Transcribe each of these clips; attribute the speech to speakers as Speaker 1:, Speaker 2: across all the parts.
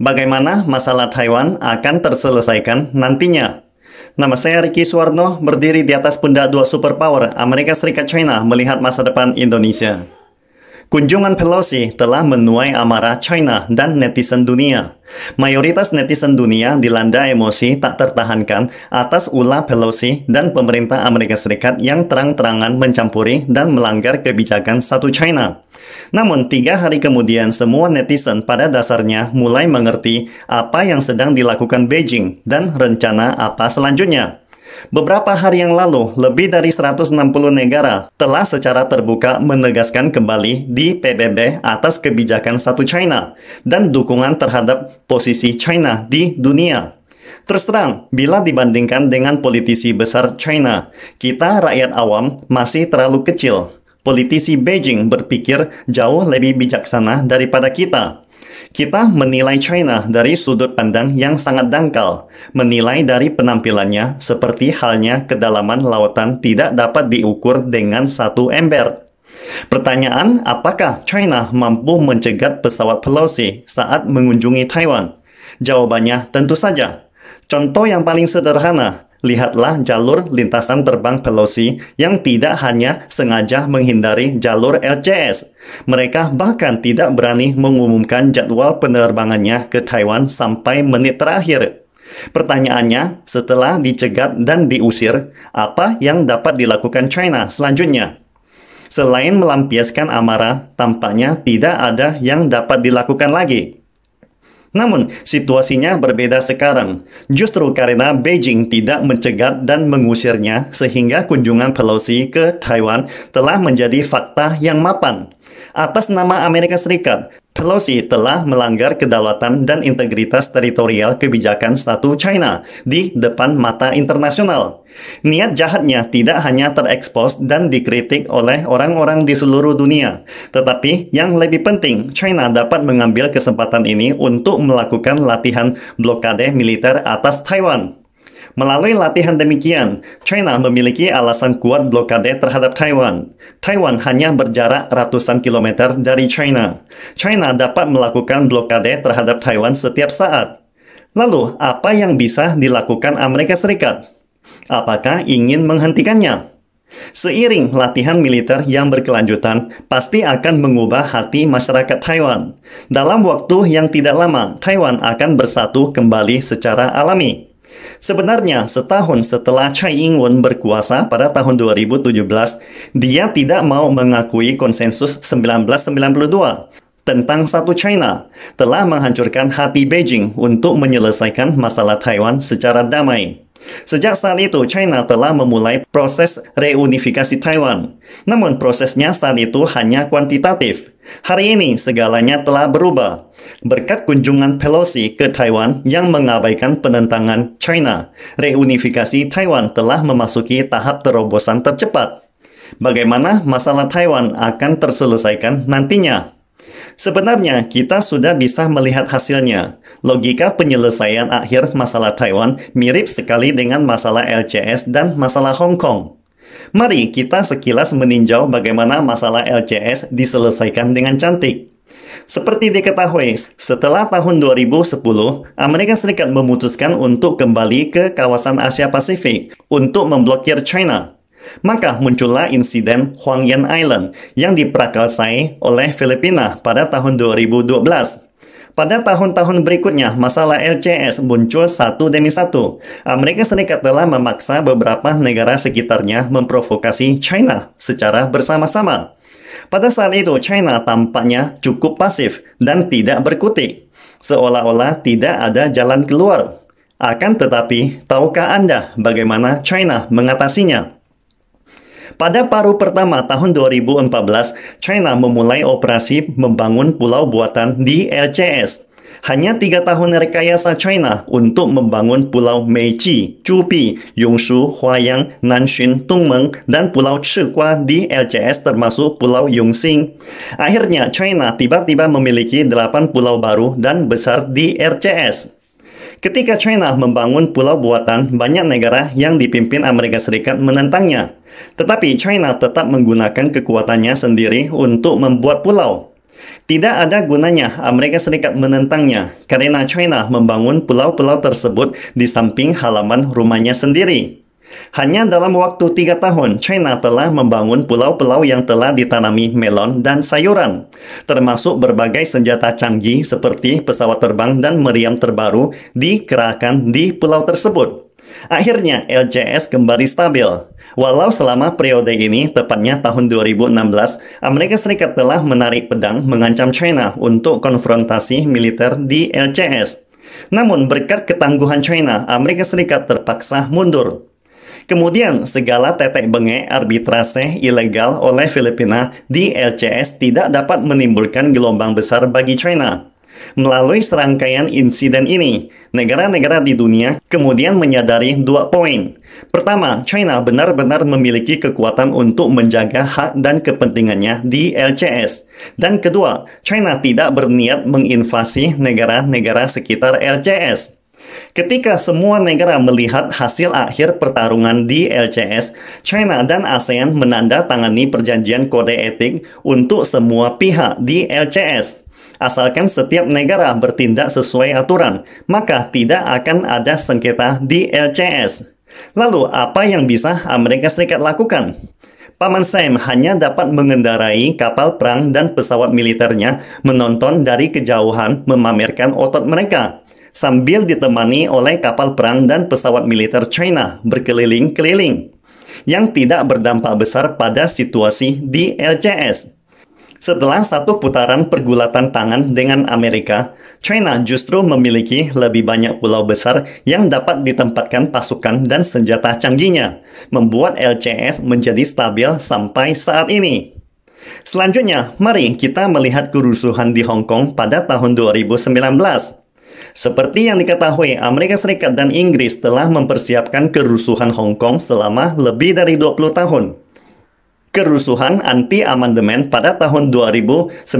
Speaker 1: bagaimana masalah Taiwan akan terselesaikan nantinya. Nama saya Ricky Suwarno, berdiri di atas pundak dua superpower Amerika Serikat China melihat masa depan Indonesia. Kunjungan Pelosi telah menuai amarah China dan netizen dunia. Mayoritas netizen dunia dilanda emosi tak tertahankan atas ulah Pelosi dan pemerintah Amerika Serikat yang terang-terangan mencampuri dan melanggar kebijakan satu China. Namun, tiga hari kemudian semua netizen pada dasarnya mulai mengerti apa yang sedang dilakukan Beijing dan rencana apa selanjutnya. Beberapa hari yang lalu, lebih dari 160 negara telah secara terbuka menegaskan kembali di PBB atas kebijakan satu China dan dukungan terhadap posisi China di dunia. Terus terang, bila dibandingkan dengan politisi besar China, kita rakyat awam masih terlalu kecil. Politisi Beijing berpikir jauh lebih bijaksana daripada kita. Kita menilai China dari sudut pandang yang sangat dangkal, menilai dari penampilannya seperti halnya kedalaman lautan tidak dapat diukur dengan satu ember. Pertanyaan, apakah China mampu mencegat pesawat Pelosi saat mengunjungi Taiwan? Jawabannya tentu saja. Contoh yang paling sederhana, lihatlah jalur lintasan terbang Pelosi yang tidak hanya sengaja menghindari jalur LCS. Mereka bahkan tidak berani mengumumkan jadwal penerbangannya ke Taiwan sampai menit terakhir. Pertanyaannya, setelah dicegat dan diusir, apa yang dapat dilakukan China selanjutnya? Selain melampiaskan amarah, tampaknya tidak ada yang dapat dilakukan lagi. Namun, situasinya berbeda sekarang, justru karena Beijing tidak mencegat dan mengusirnya sehingga kunjungan Pelosi ke Taiwan telah menjadi fakta yang mapan. Atas nama Amerika Serikat, Pelosi telah melanggar kedaulatan dan integritas teritorial kebijakan satu China di depan mata internasional. Niat jahatnya tidak hanya terekspos dan dikritik oleh orang-orang di seluruh dunia, tetapi yang lebih penting, China dapat mengambil kesempatan ini untuk melakukan latihan blokade militer atas Taiwan. Melalui latihan demikian, China memiliki alasan kuat blokade terhadap Taiwan. Taiwan hanya berjarak ratusan kilometer dari China. China dapat melakukan blokade terhadap Taiwan setiap saat. Lalu, apa yang bisa dilakukan Amerika Serikat? Apakah ingin menghentikannya? Seiring latihan militer yang berkelanjutan, pasti akan mengubah hati masyarakat Taiwan. Dalam waktu yang tidak lama, Taiwan akan bersatu kembali secara alami. Sebenarnya, setahun setelah Chai Ing-wen berkuasa pada tahun 2017, dia tidak mau mengakui konsensus 1992 tentang satu China telah menghancurkan hati Beijing untuk menyelesaikan masalah Taiwan secara damai. Sejak saat itu, China telah memulai proses reunifikasi Taiwan. Namun prosesnya saat itu hanya kuantitatif. Hari ini segalanya telah berubah. Berkat kunjungan Pelosi ke Taiwan yang mengabaikan penentangan China, reunifikasi Taiwan telah memasuki tahap terobosan tercepat. Bagaimana masalah Taiwan akan terselesaikan nantinya? Sebenarnya kita sudah bisa melihat hasilnya. Logika penyelesaian akhir masalah Taiwan mirip sekali dengan masalah LCS dan masalah Hong Kong. Mari kita sekilas meninjau bagaimana masalah LCS diselesaikan dengan cantik. Seperti diketahui, setelah tahun 2010, Amerika Serikat memutuskan untuk kembali ke kawasan Asia Pasifik untuk memblokir China. Maka muncullah insiden Huangyan Island yang diprakarsai oleh Filipina pada tahun 2012. Pada tahun-tahun berikutnya, masalah LCS muncul satu demi satu. Amerika Serikat telah memaksa beberapa negara sekitarnya memprovokasi China secara bersama-sama. Pada saat itu, China tampaknya cukup pasif dan tidak berkutik, seolah-olah tidak ada jalan keluar. Akan tetapi, tahukah Anda bagaimana China mengatasinya? Pada paruh pertama tahun 2014, China memulai operasi membangun pulau buatan di LCS, hanya tiga tahun rekayasa China untuk membangun Pulau Meiji, Chupi, Yongshu, Huayang, Nanxun, Tungmeng, dan Pulau Chikwa di LCS termasuk Pulau Yongxing. Akhirnya, China tiba-tiba memiliki delapan pulau baru dan besar di LCS. Ketika China membangun pulau buatan, banyak negara yang dipimpin Amerika Serikat menentangnya. Tetapi China tetap menggunakan kekuatannya sendiri untuk membuat pulau. Tidak ada gunanya Amerika Serikat menentangnya karena China membangun pulau-pulau tersebut di samping halaman rumahnya sendiri. Hanya dalam waktu tiga tahun, China telah membangun pulau-pulau yang telah ditanami melon dan sayuran, termasuk berbagai senjata canggih seperti pesawat terbang dan meriam terbaru dikerahkan di pulau tersebut. Akhirnya, LCS kembali stabil. Walau selama periode ini, tepatnya tahun 2016, Amerika Serikat telah menarik pedang mengancam China untuk konfrontasi militer di LCS. Namun, berkat ketangguhan China, Amerika Serikat terpaksa mundur. Kemudian, segala tetek bengek arbitrase ilegal oleh Filipina di LCS tidak dapat menimbulkan gelombang besar bagi China. Melalui serangkaian insiden ini, negara-negara di dunia kemudian menyadari dua poin. Pertama, China benar-benar memiliki kekuatan untuk menjaga hak dan kepentingannya di LCS. Dan kedua, China tidak berniat menginvasi negara-negara sekitar LCS. Ketika semua negara melihat hasil akhir pertarungan di LCS, China dan ASEAN menandatangani perjanjian kode etik untuk semua pihak di LCS. Asalkan setiap negara bertindak sesuai aturan, maka tidak akan ada sengketa di LCS. Lalu, apa yang bisa Amerika Serikat lakukan? Paman Sam hanya dapat mengendarai kapal perang dan pesawat militernya, menonton dari kejauhan, memamerkan otot mereka sambil ditemani oleh kapal perang dan pesawat militer China berkeliling-keliling yang tidak berdampak besar pada situasi di LCS. Setelah satu putaran pergulatan tangan dengan Amerika, China justru memiliki lebih banyak pulau besar yang dapat ditempatkan pasukan dan senjata canggihnya, membuat LCS menjadi stabil sampai saat ini. Selanjutnya, mari kita melihat kerusuhan di Hong Kong pada tahun 2019. Seperti yang diketahui, Amerika Serikat dan Inggris telah mempersiapkan kerusuhan Hong Kong selama lebih dari 20 tahun. Kerusuhan anti-amandemen pada tahun 2019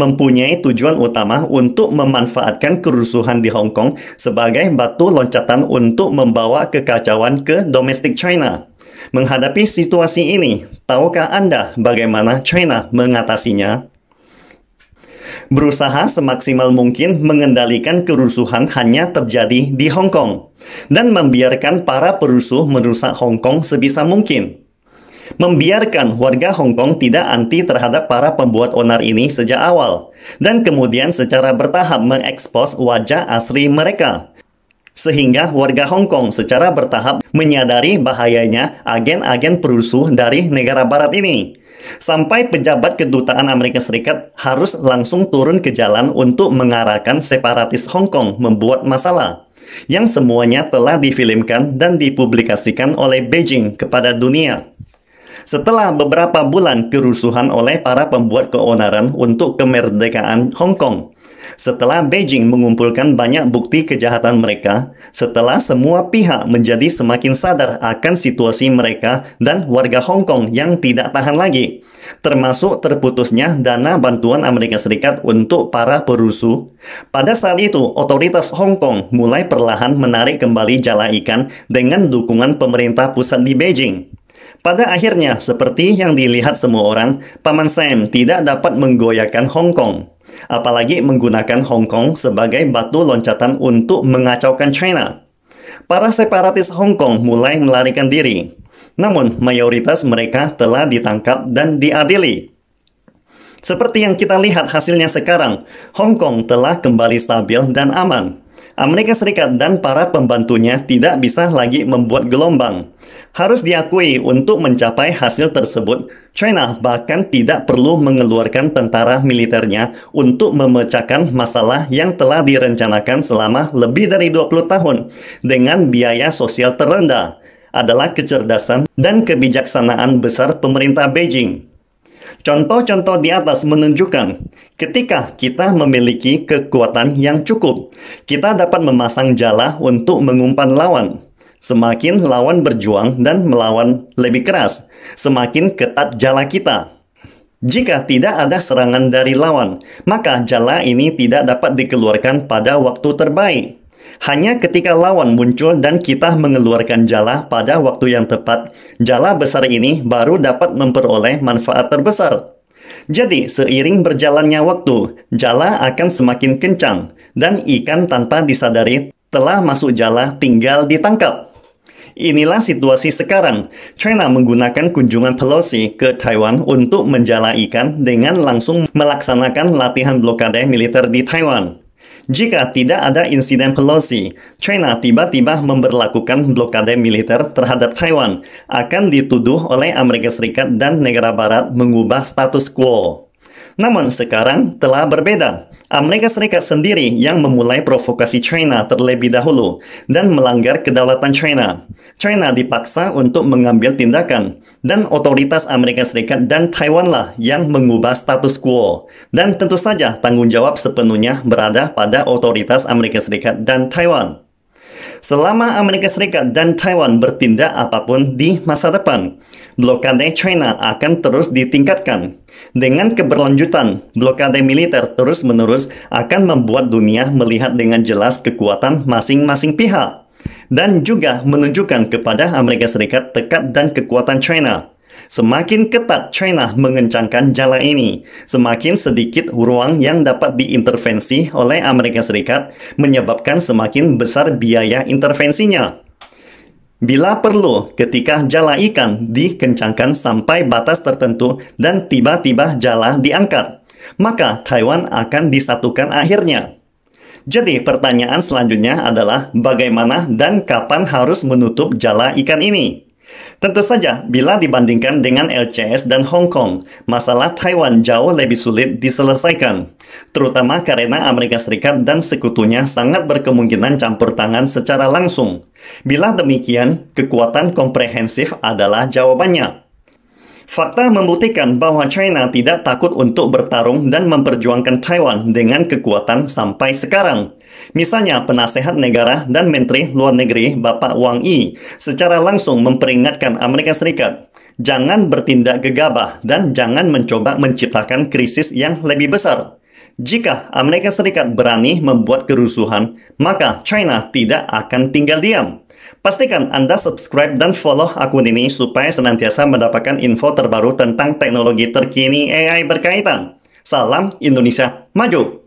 Speaker 1: mempunyai tujuan utama untuk memanfaatkan kerusuhan di Hong Kong sebagai batu loncatan untuk membawa kekacauan ke domestik China. Menghadapi situasi ini, tahukah Anda bagaimana China mengatasinya? berusaha semaksimal mungkin mengendalikan kerusuhan hanya terjadi di Hong Kong dan membiarkan para perusuh merusak Hong Kong sebisa mungkin. Membiarkan warga Hong Kong tidak anti terhadap para pembuat onar ini sejak awal dan kemudian secara bertahap mengekspos wajah asli mereka sehingga warga Hong Kong secara bertahap menyadari bahayanya agen-agen perusuh dari negara barat ini Sampai pejabat kedutaan Amerika Serikat harus langsung turun ke jalan untuk mengarahkan separatis Hong Kong membuat masalah yang semuanya telah difilmkan dan dipublikasikan oleh Beijing kepada dunia. Setelah beberapa bulan kerusuhan oleh para pembuat keonaran untuk kemerdekaan Hong Kong, setelah Beijing mengumpulkan banyak bukti kejahatan mereka, setelah semua pihak menjadi semakin sadar akan situasi mereka dan warga Hong Kong yang tidak tahan lagi, termasuk terputusnya dana bantuan Amerika Serikat untuk para perusuh, pada saat itu otoritas Hong Kong mulai perlahan menarik kembali jala ikan dengan dukungan pemerintah pusat di Beijing. Pada akhirnya, seperti yang dilihat semua orang, Paman Sam tidak dapat menggoyahkan Hong Kong apalagi menggunakan Hong Kong sebagai batu loncatan untuk mengacaukan China. Para separatis Hong Kong mulai melarikan diri, namun mayoritas mereka telah ditangkap dan diadili. Seperti yang kita lihat hasilnya sekarang, Hong Kong telah kembali stabil dan aman. Amerika Serikat dan para pembantunya tidak bisa lagi membuat gelombang. Harus diakui untuk mencapai hasil tersebut, China bahkan tidak perlu mengeluarkan tentara militernya untuk memecahkan masalah yang telah direncanakan selama lebih dari 20 tahun dengan biaya sosial terendah adalah kecerdasan dan kebijaksanaan besar pemerintah Beijing. Contoh-contoh di atas menunjukkan ketika kita memiliki kekuatan yang cukup, kita dapat memasang jala untuk mengumpan lawan. Semakin lawan berjuang dan melawan lebih keras, semakin ketat jala kita. Jika tidak ada serangan dari lawan, maka jala ini tidak dapat dikeluarkan pada waktu terbaik. Hanya ketika lawan muncul dan kita mengeluarkan jala pada waktu yang tepat, jala besar ini baru dapat memperoleh manfaat terbesar. Jadi, seiring berjalannya waktu, jala akan semakin kencang dan ikan tanpa disadari telah masuk jala tinggal ditangkap. Inilah situasi sekarang. China menggunakan kunjungan Pelosi ke Taiwan untuk menjala ikan dengan langsung melaksanakan latihan blokade militer di Taiwan. Jika tidak ada insiden Pelosi, China tiba-tiba memperlakukan blokade militer terhadap Taiwan, akan dituduh oleh Amerika Serikat dan negara barat mengubah status quo. Namun sekarang telah berbeda. Amerika ah, Serikat sendiri yang memulai provokasi China terlebih dahulu dan melanggar kedaulatan China. China dipaksa untuk mengambil tindakan dan otoritas Amerika Serikat dan Taiwanlah yang mengubah status quo. Dan tentu saja tanggung jawab sepenuhnya berada pada otoritas Amerika Serikat dan Taiwan selama Amerika Serikat dan Taiwan bertindak apapun di masa depan. Blokade China akan terus ditingkatkan. Dengan keberlanjutan, blokade militer terus-menerus akan membuat dunia melihat dengan jelas kekuatan masing-masing pihak dan juga menunjukkan kepada Amerika Serikat tekad dan kekuatan China. Semakin ketat China mengencangkan jala ini, semakin sedikit ruang yang dapat diintervensi oleh Amerika Serikat menyebabkan semakin besar biaya intervensinya. Bila perlu, ketika jala ikan dikencangkan sampai batas tertentu dan tiba-tiba jala diangkat, maka Taiwan akan disatukan akhirnya. Jadi pertanyaan selanjutnya adalah bagaimana dan kapan harus menutup jala ikan ini? Tentu saja, bila dibandingkan dengan LCS dan Hong Kong, masalah Taiwan jauh lebih sulit diselesaikan, terutama karena Amerika Serikat dan sekutunya sangat berkemungkinan campur tangan secara langsung. Bila demikian, kekuatan komprehensif adalah jawabannya. Fakta membuktikan bahwa China tidak takut untuk bertarung dan memperjuangkan Taiwan dengan kekuatan sampai sekarang. Misalnya penasehat negara dan menteri luar negeri Bapak Wang Yi secara langsung memperingatkan Amerika Serikat jangan bertindak gegabah dan jangan mencoba menciptakan krisis yang lebih besar. Jika Amerika Serikat berani membuat kerusuhan, maka China tidak akan tinggal diam. Pastikan Anda subscribe dan follow akun ini supaya senantiasa mendapatkan info terbaru tentang teknologi terkini AI berkaitan. Salam Indonesia Maju!